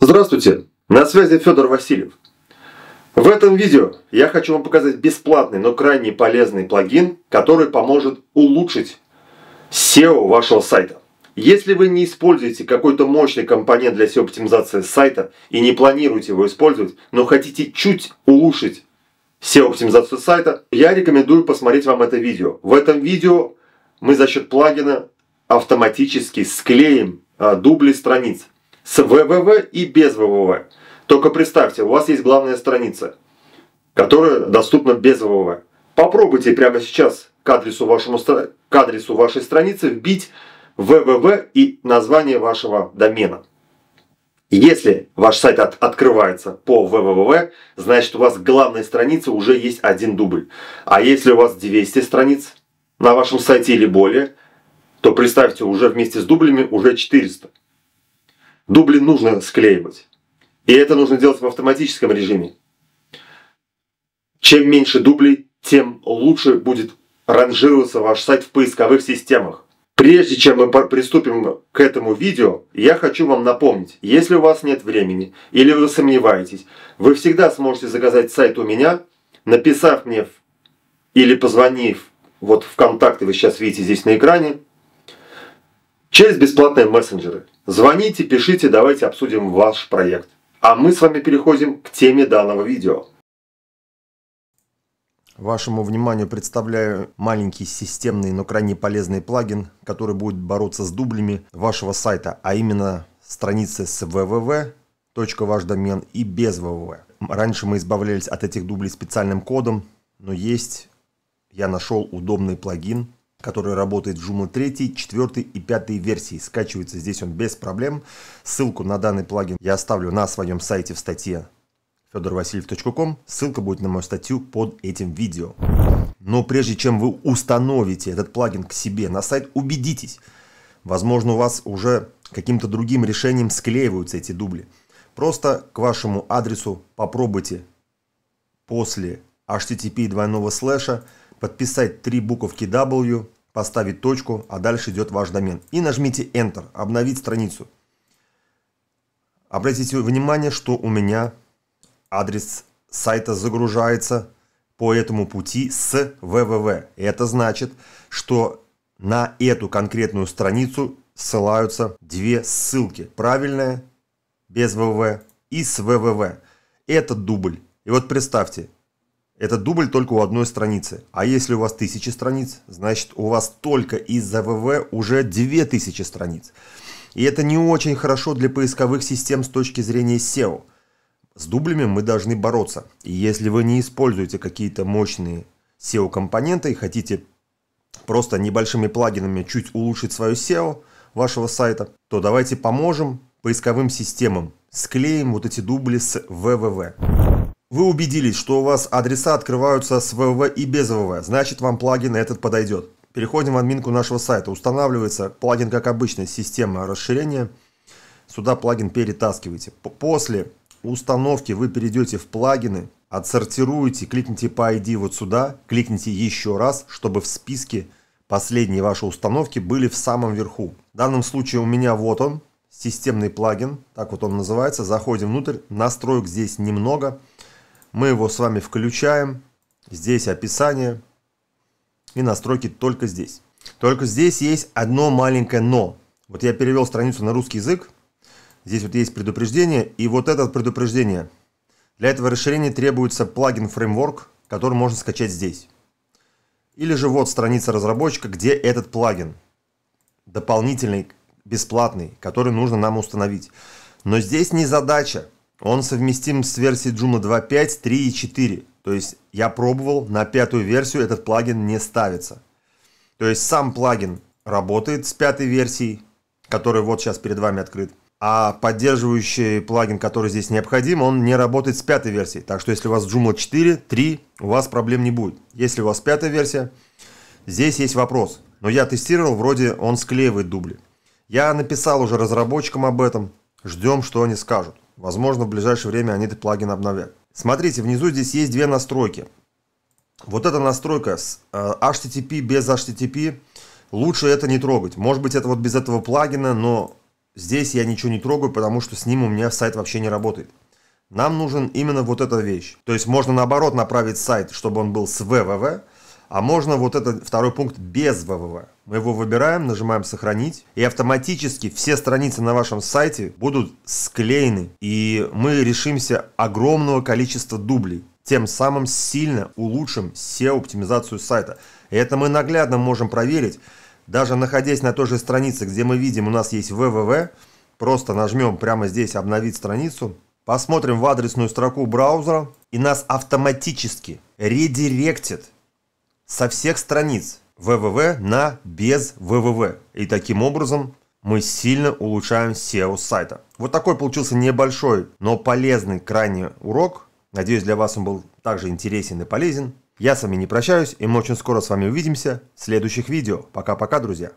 Здравствуйте, на связи Федор Васильев. В этом видео я хочу вам показать бесплатный, но крайне полезный плагин, который поможет улучшить SEO вашего сайта. Если вы не используете какой-то мощный компонент для SEO-оптимизации сайта и не планируете его использовать, но хотите чуть улучшить SEO-оптимизацию сайта, я рекомендую посмотреть вам это видео. В этом видео мы за счет плагина автоматически склеим а, дубли страниц – с ВВВ и без ВВВ. Только представьте, у вас есть главная страница, которая доступна без ВВВ. Попробуйте прямо сейчас к адресу, вашему, к адресу вашей страницы вбить ВВВ и название вашего домена. Если ваш сайт от, открывается по www, значит у вас к главной странице уже есть один дубль. А если у вас 200 страниц на вашем сайте или более, то представьте, уже вместе с дублями уже 400. Дубли нужно склеивать. И это нужно делать в автоматическом режиме. Чем меньше дублей, тем лучше будет ранжироваться ваш сайт в поисковых системах. Прежде чем мы приступим к этому видео, я хочу вам напомнить, если у вас нет времени или вы сомневаетесь, вы всегда сможете заказать сайт у меня, написав мне или позвонив, вот в контакты вы сейчас видите здесь на экране, через бесплатные мессенджеры. Звоните, пишите, давайте обсудим ваш проект. А мы с вами переходим к теме данного видео. Вашему вниманию представляю маленький системный, но крайне полезный плагин, который будет бороться с дублями вашего сайта, а именно страницы с www ваш домен и без www. Раньше мы избавлялись от этих дублей специальным кодом, но есть, я нашел удобный плагин, который работает в Joomla 3, 4 и 5 версии. Скачивается здесь он без проблем. Ссылку на данный плагин я оставлю на своем сайте в статье fedorvasiliev.com. Ссылка будет на мою статью под этим видео. Но прежде чем вы установите этот плагин к себе на сайт, убедитесь. Возможно, у вас уже каким-то другим решением склеиваются эти дубли. Просто к вашему адресу попробуйте после http двойного слэша подписать три буковки W поставить точку, а дальше идет ваш домен. И нажмите Enter, обновить страницу. Обратите внимание, что у меня адрес сайта загружается по этому пути с www. Это значит, что на эту конкретную страницу ссылаются две ссылки. Правильная без www и с www. Это дубль. И вот представьте, этот дубль только у одной страницы. А если у вас тысячи страниц, значит у вас только из-за ВВ уже 2000 страниц. И это не очень хорошо для поисковых систем с точки зрения SEO. С дублями мы должны бороться. И если вы не используете какие-то мощные SEO-компоненты и хотите просто небольшими плагинами чуть улучшить свое SEO вашего сайта, то давайте поможем поисковым системам. Склеим вот эти дубли с www. Вы убедились, что у вас адреса открываются с www и без www, значит вам плагин этот подойдет. Переходим в админку нашего сайта. Устанавливается плагин, как обычно, система расширения. Сюда плагин перетаскивайте. После установки вы перейдете в плагины, отсортируете, кликните по ID вот сюда, кликните еще раз, чтобы в списке последние ваши установки были в самом верху. В данном случае у меня вот он, системный плагин, так вот он называется. Заходим внутрь, настроек здесь немного. Мы его с вами включаем. Здесь описание. И настройки только здесь. Только здесь есть одно маленькое «но». Вот я перевел страницу на русский язык. Здесь вот есть предупреждение. И вот это предупреждение. Для этого расширения требуется плагин фреймворк, который можно скачать здесь. Или же вот страница разработчика, где этот плагин. Дополнительный, бесплатный, который нужно нам установить. Но здесь не задача он совместим с версией Joomla 2.5, 3 и 4. То есть я пробовал, на пятую версию этот плагин не ставится. То есть сам плагин работает с пятой версией, который вот сейчас перед вами открыт. А поддерживающий плагин, который здесь необходим, он не работает с пятой версией. Так что если у вас Joomla 4, 3, у вас проблем не будет. Если у вас пятая версия, здесь есть вопрос. Но я тестировал, вроде он склеивает дубли. Я написал уже разработчикам об этом. Ждем, что они скажут. Возможно, в ближайшее время они этот плагин обновят. Смотрите, внизу здесь есть две настройки. Вот эта настройка с э, HTTP без HTTP, лучше это не трогать. Может быть, это вот без этого плагина, но здесь я ничего не трогаю, потому что с ним у меня сайт вообще не работает. Нам нужен именно вот эта вещь. То есть можно наоборот направить сайт, чтобы он был с www, а можно вот этот второй пункт без ВВВ. Мы его выбираем, нажимаем «Сохранить», и автоматически все страницы на вашем сайте будут склеены, и мы решимся огромного количества дублей. Тем самым сильно улучшим SEO-оптимизацию сайта. И это мы наглядно можем проверить, даже находясь на той же странице, где мы видим, у нас есть www, просто нажмем прямо здесь «Обновить страницу», посмотрим в адресную строку браузера, и нас автоматически редиректит со всех страниц www на без www. И таким образом мы сильно улучшаем SEO сайта. Вот такой получился небольшой, но полезный крайне урок. Надеюсь, для вас он был также интересен и полезен. Я с вами не прощаюсь, и мы очень скоро с вами увидимся в следующих видео. Пока-пока, друзья!